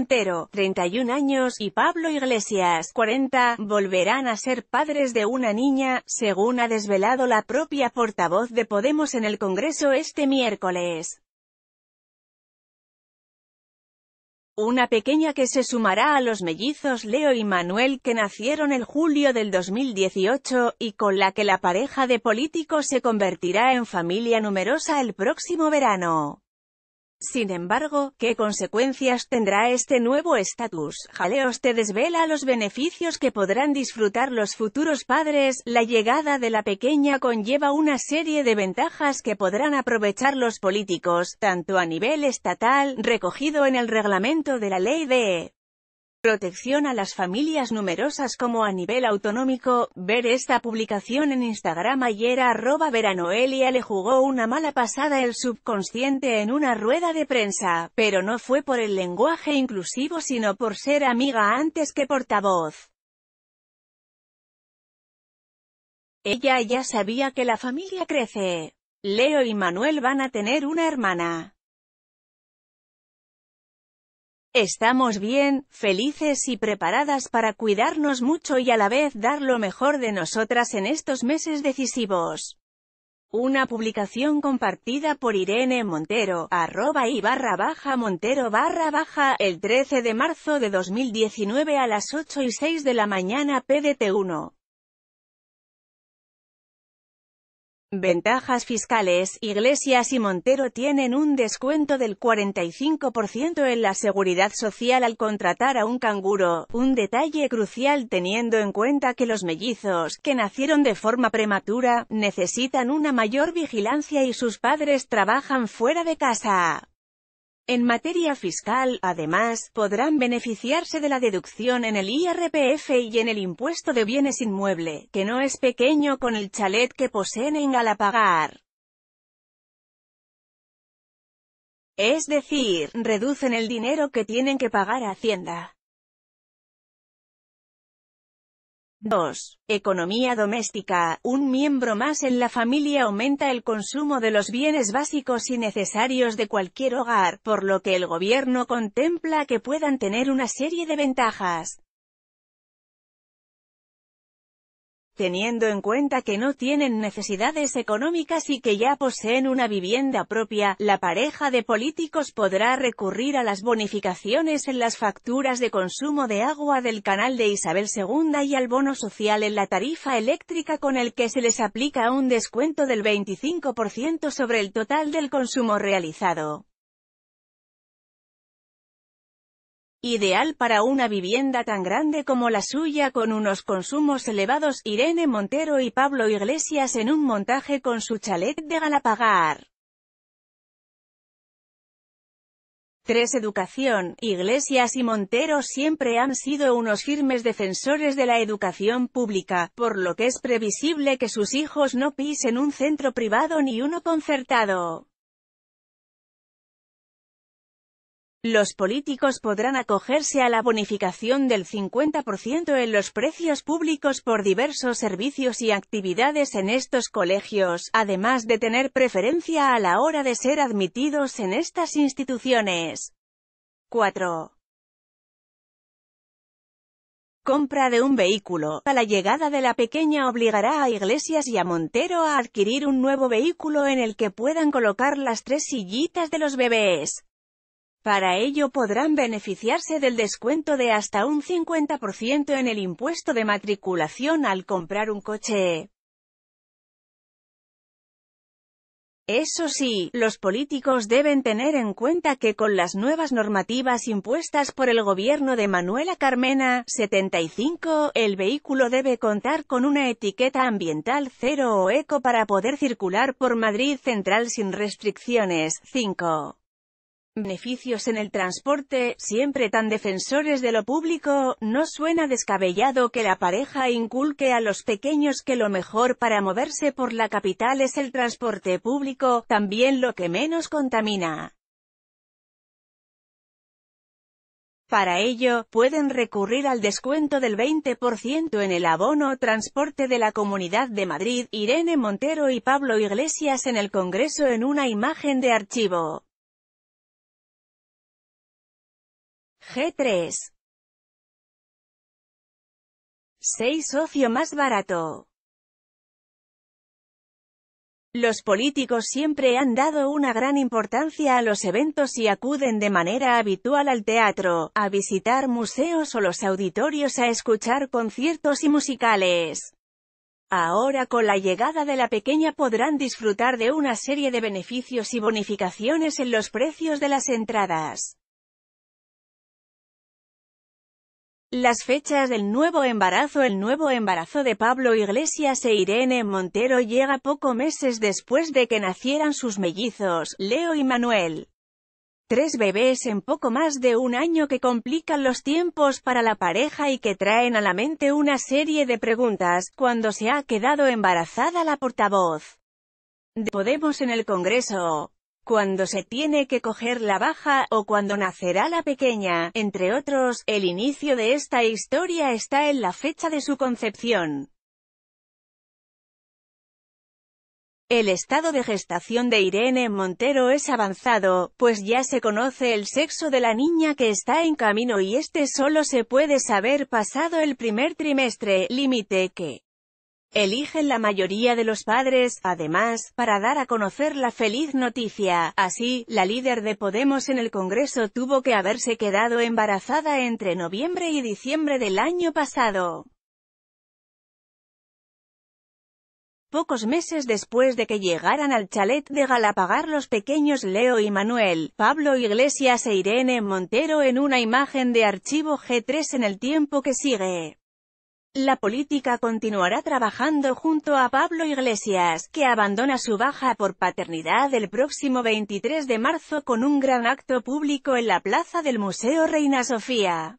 Montero, 31 años, y Pablo Iglesias, 40, volverán a ser padres de una niña, según ha desvelado la propia portavoz de Podemos en el Congreso este miércoles. una pequeña que se sumará a los mellizos Leo y Manuel que nacieron el julio del 2018, y con la que la pareja de políticos se convertirá en familia numerosa el próximo verano. Sin embargo, ¿qué consecuencias tendrá este nuevo estatus? Jaleos te desvela los beneficios que podrán disfrutar los futuros padres, la llegada de la pequeña conlleva una serie de ventajas que podrán aprovechar los políticos, tanto a nivel estatal, recogido en el reglamento de la ley de Protección a las familias numerosas como a nivel autonómico, ver esta publicación en Instagram ayer arroba veranoelia le jugó una mala pasada el subconsciente en una rueda de prensa, pero no fue por el lenguaje inclusivo sino por ser amiga antes que portavoz. Ella ya sabía que la familia crece. Leo y Manuel van a tener una hermana. Estamos bien, felices y preparadas para cuidarnos mucho y a la vez dar lo mejor de nosotras en estos meses decisivos. Una publicación compartida por Irene Montero, arroba y barra baja Montero barra baja, el 13 de marzo de 2019 a las 8 y 6 de la mañana PDT1. Ventajas fiscales, Iglesias y Montero tienen un descuento del 45% en la seguridad social al contratar a un canguro, un detalle crucial teniendo en cuenta que los mellizos, que nacieron de forma prematura, necesitan una mayor vigilancia y sus padres trabajan fuera de casa. En materia fiscal, además, podrán beneficiarse de la deducción en el IRPF y en el impuesto de bienes inmueble, que no es pequeño con el chalet que poseen en Galapagar. Es decir, reducen el dinero que tienen que pagar a Hacienda. 2. Economía doméstica. Un miembro más en la familia aumenta el consumo de los bienes básicos y necesarios de cualquier hogar, por lo que el gobierno contempla que puedan tener una serie de ventajas. teniendo en cuenta que no tienen necesidades económicas y que ya poseen una vivienda propia, la pareja de políticos podrá recurrir a las bonificaciones en las facturas de consumo de agua del canal de Isabel II y al bono social en la tarifa eléctrica con el que se les aplica un descuento del 25% sobre el total del consumo realizado. Ideal para una vivienda tan grande como la suya con unos consumos elevados Irene Montero y Pablo Iglesias en un montaje con su chalet de Galapagar. 3. Educación. Iglesias y Montero siempre han sido unos firmes defensores de la educación pública, por lo que es previsible que sus hijos no pisen un centro privado ni uno concertado. Los políticos podrán acogerse a la bonificación del 50% en los precios públicos por diversos servicios y actividades en estos colegios, además de tener preferencia a la hora de ser admitidos en estas instituciones. 4. Compra de un vehículo. A la llegada de la pequeña obligará a Iglesias y a Montero a adquirir un nuevo vehículo en el que puedan colocar las tres sillitas de los bebés. Para ello podrán beneficiarse del descuento de hasta un 50% en el impuesto de matriculación al comprar un coche. Eso sí, los políticos deben tener en cuenta que con las nuevas normativas impuestas por el gobierno de Manuela Carmena, 75, el vehículo debe contar con una etiqueta ambiental cero o eco para poder circular por Madrid Central sin restricciones, 5. Beneficios en el transporte, siempre tan defensores de lo público, no suena descabellado que la pareja inculque a los pequeños que lo mejor para moverse por la capital es el transporte público, también lo que menos contamina. Para ello, pueden recurrir al descuento del 20% en el abono transporte de la Comunidad de Madrid, Irene Montero y Pablo Iglesias en el Congreso en una imagen de archivo. G3. 6 socio más barato. Los políticos siempre han dado una gran importancia a los eventos y acuden de manera habitual al teatro, a visitar museos o los auditorios a escuchar conciertos y musicales. Ahora con la llegada de la pequeña podrán disfrutar de una serie de beneficios y bonificaciones en los precios de las entradas. Las fechas del nuevo embarazo El nuevo embarazo de Pablo Iglesias e Irene Montero llega poco meses después de que nacieran sus mellizos, Leo y Manuel. Tres bebés en poco más de un año que complican los tiempos para la pareja y que traen a la mente una serie de preguntas, cuando se ha quedado embarazada la portavoz de Podemos en el Congreso cuando se tiene que coger la baja, o cuando nacerá la pequeña, entre otros, el inicio de esta historia está en la fecha de su concepción. El estado de gestación de Irene Montero es avanzado, pues ya se conoce el sexo de la niña que está en camino y este solo se puede saber pasado el primer trimestre, límite que eligen la mayoría de los padres, además, para dar a conocer la feliz noticia. Así, la líder de Podemos en el Congreso tuvo que haberse quedado embarazada entre noviembre y diciembre del año pasado. Pocos meses después de que llegaran al chalet de Galapagar los pequeños Leo y Manuel, Pablo Iglesias e Irene Montero en una imagen de archivo G3 en el tiempo que sigue. La política continuará trabajando junto a Pablo Iglesias, que abandona su baja por paternidad el próximo 23 de marzo con un gran acto público en la plaza del Museo Reina Sofía.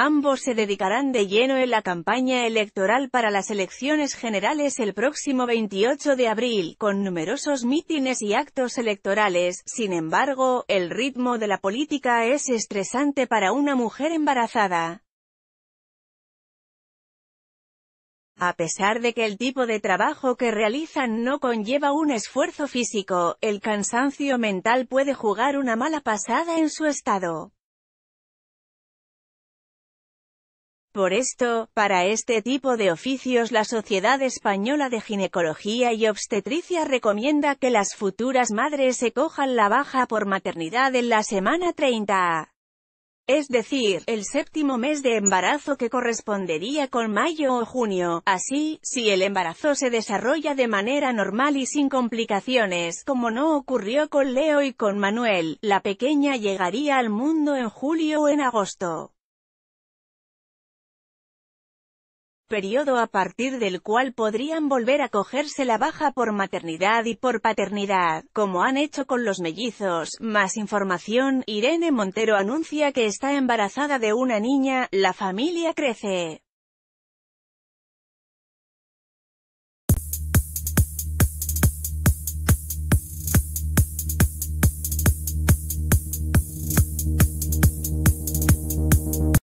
Ambos se dedicarán de lleno en la campaña electoral para las elecciones generales el próximo 28 de abril, con numerosos mítines y actos electorales. Sin embargo, el ritmo de la política es estresante para una mujer embarazada. A pesar de que el tipo de trabajo que realizan no conlleva un esfuerzo físico, el cansancio mental puede jugar una mala pasada en su estado. Por esto, para este tipo de oficios la Sociedad Española de Ginecología y Obstetricia recomienda que las futuras madres se cojan la baja por maternidad en la semana 30 es decir, el séptimo mes de embarazo que correspondería con mayo o junio. Así, si el embarazo se desarrolla de manera normal y sin complicaciones, como no ocurrió con Leo y con Manuel, la pequeña llegaría al mundo en julio o en agosto. periodo a partir del cual podrían volver a cogerse la baja por maternidad y por paternidad, como han hecho con los mellizos. Más información, Irene Montero anuncia que está embarazada de una niña, la familia crece.